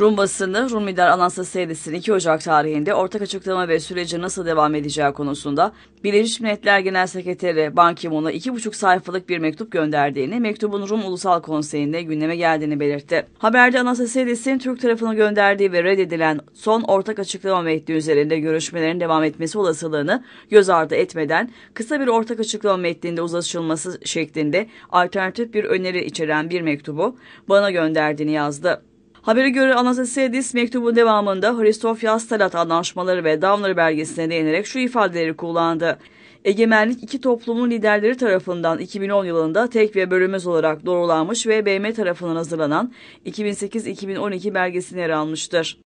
Rum basını Rum lider Alansa Seydis'in 2 Ocak tarihinde ortak açıklama ve süreci nasıl devam edeceği konusunda Birleşmiş Milletler Genel Sekreteri Ban Ki-moon'a 2,5 sayfalık bir mektup gönderdiğini, mektubun Rum Ulusal Konseyi'nde gündeme geldiğini belirtti. Haberde Alansa Seydis'in Türk tarafına gönderdiği ve reddedilen son ortak açıklama metni üzerinde görüşmelerin devam etmesi olasılığını göz ardı etmeden kısa bir ortak açıklama metninde uzlaşılması şeklinde alternatif bir öneri içeren bir mektubu bana gönderdiğini yazdı. Habere göre Anastasidis mektubun devamında Hristofyas Talat anlaşmaları ve Davner belgesine değinerek şu ifadeleri kullandı. Egemenlik iki toplumun liderleri tarafından 2010 yılında tek ve bölünmez olarak doğrulanmış ve BM tarafından hazırlanan 2008-2012 belgesine yer almıştır.